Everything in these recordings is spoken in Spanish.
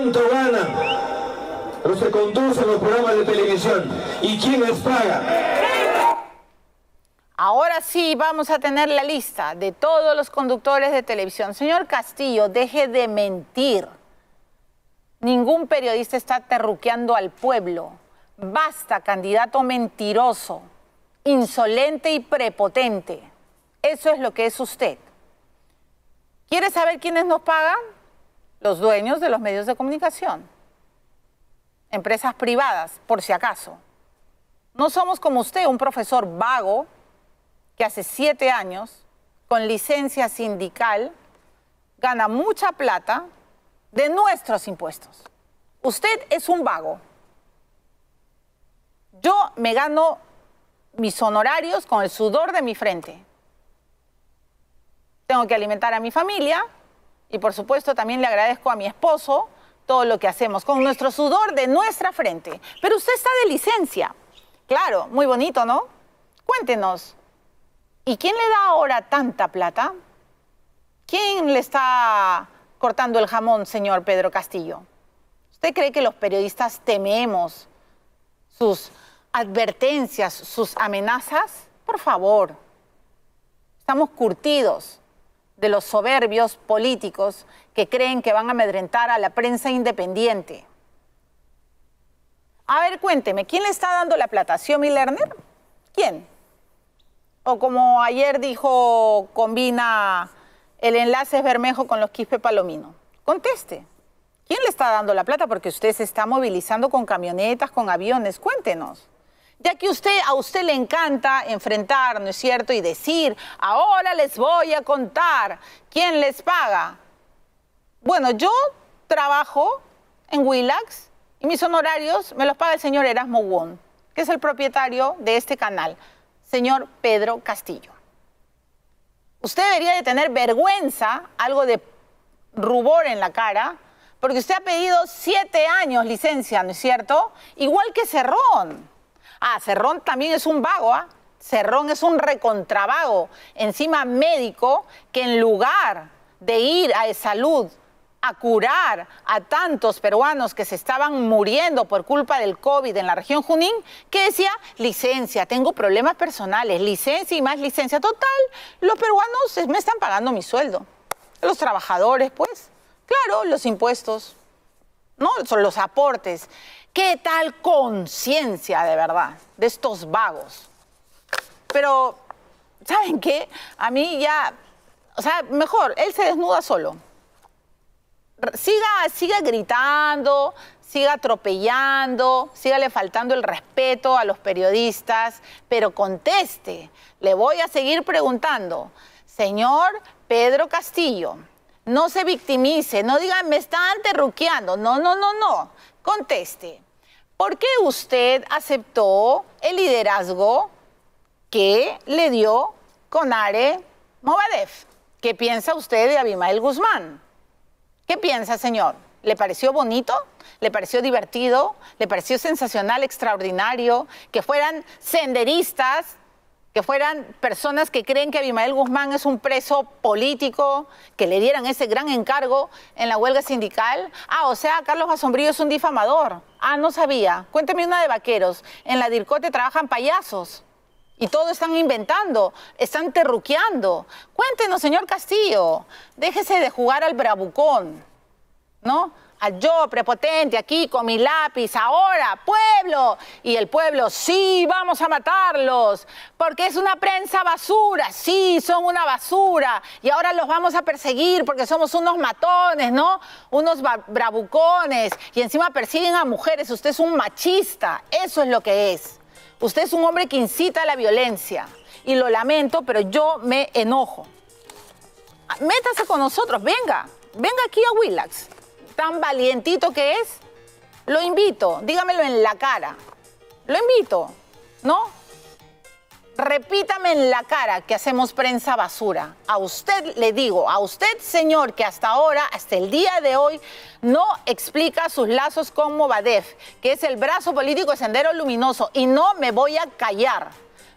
¿Cuánto ganan los que conducen los programas de televisión? ¿Y quién les paga? Ahora sí vamos a tener la lista de todos los conductores de televisión. Señor Castillo, deje de mentir. Ningún periodista está terruqueando al pueblo. Basta, candidato mentiroso, insolente y prepotente. Eso es lo que es usted. ¿Quiere saber quiénes nos pagan? los dueños de los medios de comunicación, empresas privadas, por si acaso. No somos como usted, un profesor vago que hace siete años, con licencia sindical, gana mucha plata de nuestros impuestos. Usted es un vago. Yo me gano mis honorarios con el sudor de mi frente. Tengo que alimentar a mi familia, y por supuesto también le agradezco a mi esposo todo lo que hacemos con nuestro sudor de nuestra frente. Pero usted está de licencia. Claro, muy bonito, ¿no? Cuéntenos, ¿y quién le da ahora tanta plata? ¿Quién le está cortando el jamón, señor Pedro Castillo? ¿Usted cree que los periodistas tememos sus advertencias, sus amenazas? Por favor, estamos curtidos, de los soberbios políticos que creen que van a amedrentar a la prensa independiente. A ver, cuénteme, ¿quién le está dando la plata? ¿Siomi Lerner? ¿Quién? O como ayer dijo, combina el enlace Bermejo con los Quispe Palomino. Conteste. ¿Quién le está dando la plata? Porque usted se está movilizando con camionetas, con aviones. Cuéntenos ya que usted, a usted le encanta enfrentar, ¿no es cierto? Y decir, ahora les voy a contar quién les paga. Bueno, yo trabajo en Willax y mis honorarios me los paga el señor Erasmo Won, que es el propietario de este canal, señor Pedro Castillo. Usted debería de tener vergüenza, algo de rubor en la cara, porque usted ha pedido siete años licencia, ¿no es cierto? Igual que Cerrón. Ah, Cerrón también es un vago, ¿ah? Cerrón es un recontrabago, encima médico, que en lugar de ir a salud a curar a tantos peruanos que se estaban muriendo por culpa del COVID en la región Junín, que decía, licencia, tengo problemas personales, licencia y más licencia. Total, los peruanos me están pagando mi sueldo. Los trabajadores, pues, claro, los impuestos, ¿no? Son los aportes. ¿Qué tal conciencia de verdad de estos vagos? Pero, ¿saben qué? A mí ya, o sea, mejor, él se desnuda solo. Siga, siga gritando, siga atropellando, siga le faltando el respeto a los periodistas, pero conteste. Le voy a seguir preguntando. Señor Pedro Castillo, no se victimice, no diga, me están terruqueando. No, no, no, no. Conteste, ¿por qué usted aceptó el liderazgo que le dio Conare Mobadev? ¿Qué piensa usted de Abimael Guzmán? ¿Qué piensa, señor? ¿Le pareció bonito? ¿Le pareció divertido? ¿Le pareció sensacional, extraordinario? Que fueran senderistas, que fueran personas que creen que Abimael Guzmán es un preso político, que le dieran ese gran encargo en la huelga sindical. Ah, o sea, Carlos Asombrío es un difamador. Ah, no sabía. Cuénteme una de vaqueros. En la DIRCOTE trabajan payasos. Y todo están inventando, están terruqueando. Cuéntenos, señor Castillo, déjese de jugar al bravucón, ¿no? al yo prepotente aquí con mi lápiz, ahora, pueblo. Y el pueblo, sí, vamos a matarlos, porque es una prensa basura, sí, son una basura. Y ahora los vamos a perseguir porque somos unos matones, ¿no? Unos bravucones. Y encima persiguen a mujeres, usted es un machista, eso es lo que es. Usted es un hombre que incita a la violencia. Y lo lamento, pero yo me enojo. Métase con nosotros, venga, venga aquí a Willax tan valientito que es, lo invito, dígamelo en la cara. Lo invito, ¿no? Repítame en la cara que hacemos prensa basura. A usted le digo, a usted señor que hasta ahora, hasta el día de hoy, no explica sus lazos con Movadef, que es el brazo político de Sendero Luminoso, y no me voy a callar.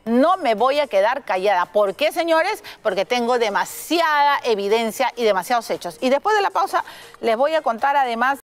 No me voy a quedar callada. ¿Por qué, señores? Porque tengo demasiada evidencia y demasiados hechos. Y después de la pausa les voy a contar además...